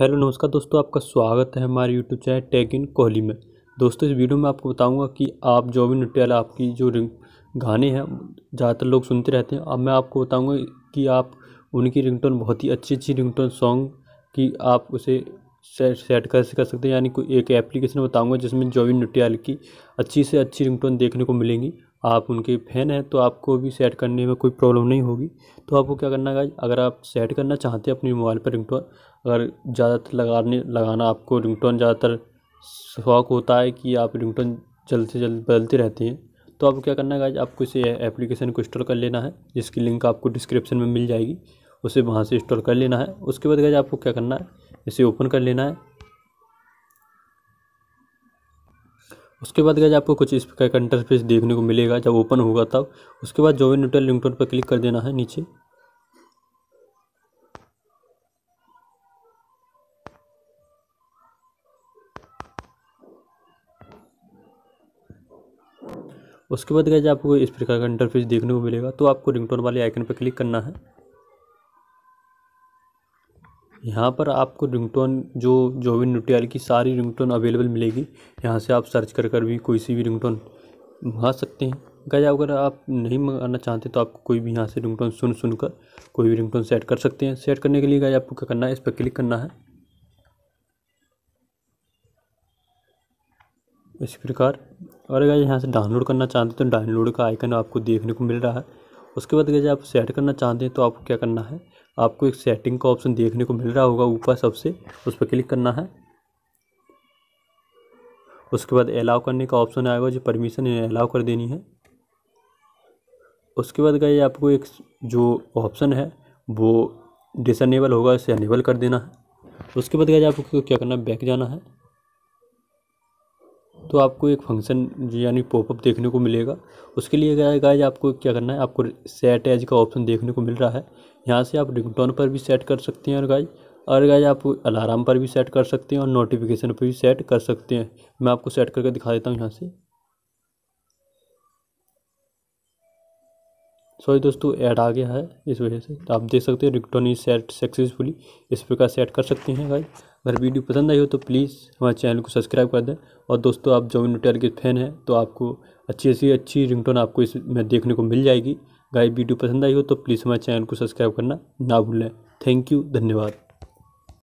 hello नमस्कार दोस्तों आपका स्वागत है हमारे YouTube channel tech in Kohli में दोस्तों इस वीडियो में आपको बताऊंगा कि आप जो भी नटियाला आपकी जो रिंग गाने हैं ज़्यादातर लोग सुनते रहते हैं अब मैं आपको बताऊंगा कि आप उनकी रिंगटोन बहुत ही अच्छी अच्छी रिंगटोन सॉन्ग की आप उसे सेट कर सकते हैं यानी कोई एक एप्लीकेशन बताऊँगा जिसमें जोविन नटियाल की अच्छी से अच्छी रिंगटोन देखने को मिलेंगी आप उनके फ़ैन हैं तो आपको भी सेट करने में कोई प्रॉब्लम नहीं होगी तो आपको क्या करना है अगर आप सेट करना चाहते हैं अपने मोबाइल पर रिंगटोन अगर ज़्यादातर लगाने लगाना आपको रिंगटोन ज़्यादातर शौक होता है कि आप रिंगटोन जल्द से जल्द बदलते रहते हैं तो आपको क्या करना है आपको इसे एप्लीकेशन को इंस्टॉल कर लेना है जिसकी लिंक आपको डिस्क्रिप्शन में मिल जाएगी उसे वहाँ से इंस्टॉल कर लेना है उसके बाद गए आपको क्या करना है इसे ओपन कर लेना है उसके बाद गया आपको कुछ इस प्रकार का इंटरफेस देखने को मिलेगा जब ओपन होगा तब उसके बाद भी न्यूटन लिंकटोन पर क्लिक कर देना है नीचे उसके बाद गया आपको इस प्रकार का इंटरफेस देखने को मिलेगा तो आपको रिंगटोन वाले आइकन पर क्लिक करना है यहाँ पर आपको रिंगटोन जो जोविन नौटियाल की सारी रिंगटोन अवेलेबल मिलेगी यहाँ से आप सर्च कर कर भी कोई सी भी रिंगटोन मंगा सकते हैं गाइस अगर आप नहीं मंगाना चाहते तो आपको कोई भी यहाँ से रिंगटोन सुन सुन कर कोई भी रिंगटोन सेट कर सकते हैं सेट करने के लिए गाइस आपको क्या करना है इस पर क्लिक करना है इस प्रकार और अगर यहाँ से डाउनलोड करना चाहते हैं तो डाउनलोड का आइकन आपको देखने को मिल रहा है उसके बाद अगर आप सेट करना चाहते हैं तो आपको क्या करना है आपको एक सेटिंग का ऑप्शन देखने को मिल रहा होगा ऊपर सबसे उस पर क्लिक करना है उसके बाद अलाउ करने का ऑप्शन आएगा जो परमिशन इन्हें अलाउ कर देनी है उसके बाद गए आपको एक जो ऑप्शन है वो डिसनेबल होगा इसे अनेबल कर देना है उसके बाद गए आपको क्या करना है बैक जाना है तो आपको एक फंक्शन यानी पॉपअप देखने को मिलेगा उसके लिए गाय गाइज आपको क्या करना है आपको सेट एज का ऑप्शन देखने को मिल रहा है यहाँ से आप रिंगटोन पर भी सेट कर सकते हैं और गाइज और गाइज आप अलार्म पर भी सेट कर सकते हैं और नोटिफिकेशन पर भी सेट कर सकते हैं मैं आपको सेट करके दिखा देता हूँ यहाँ से सॉरी दोस्तों ऐड आ गया है इस वजह से तो आप देख सकते हैं रिक्टोन इज सेट सक्सेसफुली इस प्रकार सेट कर सकते हैं भाई अगर वीडियो पसंद आई हो तो प्लीज़ हमारे चैनल को सब्सक्राइब कर दें और दोस्तों आप जो नोटेल के फ़ैन हैं तो आपको अच्छी अच्छी अच्छी रिंगटोन आपको इसमें देखने को मिल जाएगी गाय वीडियो पसंद आई हो तो प्लीज़ हमारे चैनल को सब्सक्राइब करना ना भूलें थैंक यू धन्यवाद